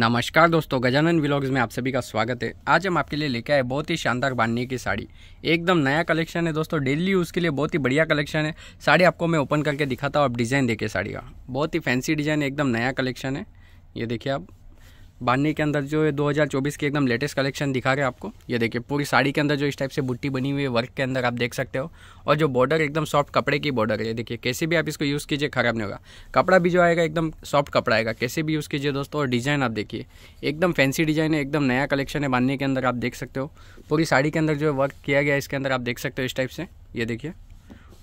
नमस्कार दोस्तों गजानन व्लॉग्स में आप सभी का स्वागत है आज हम आपके लिए लेके आए बहुत ही शानदार बांधने की साड़ी एकदम नया कलेक्शन है दोस्तों डेली यूज़ के लिए बहुत ही बढ़िया कलेक्शन है साड़ी आपको मैं ओपन करके दिखाता हूँ आप डिज़ाइन देखिए साड़ी का बहुत ही फैंसी डिज़ाइन एकदम नया कलेक्शन है ये देखिए आप बांधने के अंदर जो है 2024 की एकदम लेटेस्ट कलेक्शन दिखा रहे हैं आपको ये देखिए पूरी साड़ी के अंदर जो इस टाइप से बुट्टी बनी हुई है वर्क के अंदर आप देख सकते हो और जो बॉर्डर एकदम सॉफ्ट कपड़े की बॉर्डर है देखिए कैसे भी आप इसको यूज़ कीजिए खराब नहीं होगा कपड़ा भी जो आएगा एकदम सॉफ्ट कपड़ा आएगा कैसे भी यूज़ कीजिए दोस्तों और डिज़ाइन आप देखिए एकदम फैंसी डिज़ाइन है एकदम नया कलेक्शन है बांधने के अंदर आप देख सकते हो पूरी साड़ी के अंदर जो वर्क किया गया इसके अंदर आप देख सकते हो इस टाइप से ये देखिए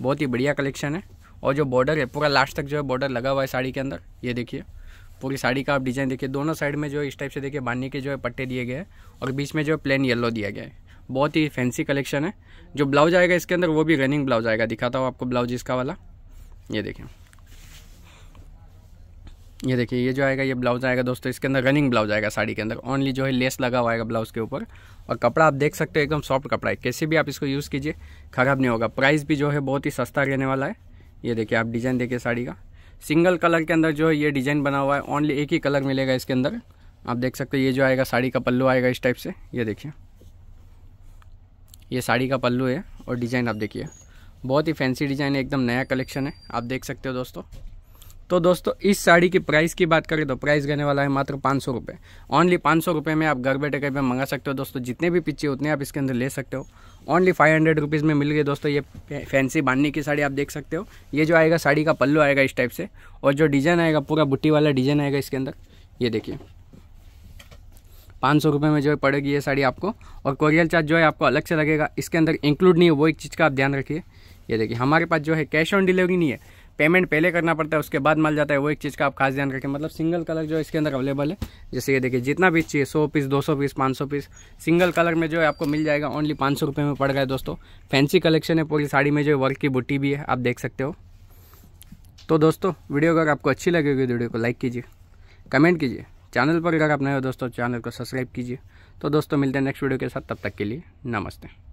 बहुत ही बढ़िया कलेक्शन है और जो बॉर्डर है पूरा लास्ट तक जो है बॉर्डर लगा हुआ है साड़ी के अंदर ये देखिए पूरी साड़ी का आप डिज़ाइन देखिए दोनों साइड में जो है इस टाइप से देखिए बांधने के जो है पट्टे दिए गए हैं और बीच में जो है प्लेन येलो दिया गया है बहुत ही फैंसी कलेक्शन है जो ब्लाउज आएगा इसके अंदर वो भी रनिंग ब्लाउज आएगा दिखाता हूँ आपको ब्लाउज इसका वाला ये देखिए ये देखिए ये जो आएगा ये ब्लाउज आएगा दोस्तों इसके अंदर रनिंग ब्लाउज आएगा साड़ी के अंदर ओनली जो है लेस लगा हुआ आएगा ब्लाउज के ऊपर और कपड़ा आप देख सकते हो एकदम सॉफ्ट कपड़ा है कैसे भी आप इसको यूज़ कीजिए ख़राब नहीं होगा प्राइस भी जो है बहुत ही सस्ता रहने वाला है ये देखिए आप डिज़ाइन देखिए साड़ी का सिंगल कलर के अंदर जो है ये डिज़ाइन बना हुआ है ओनली एक ही कलर मिलेगा इसके अंदर आप देख सकते हो ये जो आएगा साड़ी का पल्लू आएगा इस टाइप से ये देखिए ये साड़ी का पल्लू है और डिज़ाइन आप देखिए बहुत ही फैंसी डिज़ाइन है एकदम नया कलेक्शन है आप देख सकते हो दोस्तों तो दोस्तों इस साड़ी की प्राइस की बात करें तो प्राइस रहने वाला है मात्र पाँच सौ रुपये ओनली पाँच सौ रुपये में आप घर बैठे कहीं पर मंगा सकते हो दोस्तों जितने भी पिच्चे उतने आप इसके अंदर ले सकते हो ओनली फाइव हंड्रेड रुपीज़ में मिल गई दोस्तों ये फैंसी बांधने की साड़ी आप देख सकते हो ये जो आएगा साड़ी का पल्लू आएगा इस टाइप से और जो डिज़ाइन आएगा पूरा बुट्टी वाला डिज़ाइन आएगा इसके अंदर ये देखिए पाँच सौ रुपये में जो है पड़ेगी ये साड़ी आपको और कोरियल चार्ज जो है आपको अलग से लगेगा इसके अंदर इंक्लूड नहीं है वो एक चीज़ का आप ध्यान रखिए ये देखिए हमारे पास जो है कैश ऑन डिलीवरी नहीं है पेमेंट पहले करना पड़ता है उसके बाद माल जाता है वो एक चीज़ का आप खास ध्यान रखें मतलब सिंगल कलर जो इसके अंदर अवेलेबल है जैसे ये देखिए जितना पीस चाहिए सौ पीस दो सौ पीस पाँच सौ पीस सिंगल कलर में जो है आपको मिल जाएगा ओनली पाँच सौ में पड़ गया है दोस्तों फैंसी कलेक्शन है पूरी साड़ी में जो वर्क की बुट्टी भी है आप देख सकते हो तो दोस्तों वीडियो अगर आपको अच्छी लगेगी तो वीडियो को लाइक कीजिए कमेंट कीजिए चैनल पर अगर आप नए हो दोस्तों चैनल को सब्सक्राइब कीजिए तो दोस्तों मिलते हैं नेक्स्ट वीडियो के साथ तब तक के लिए नमस्ते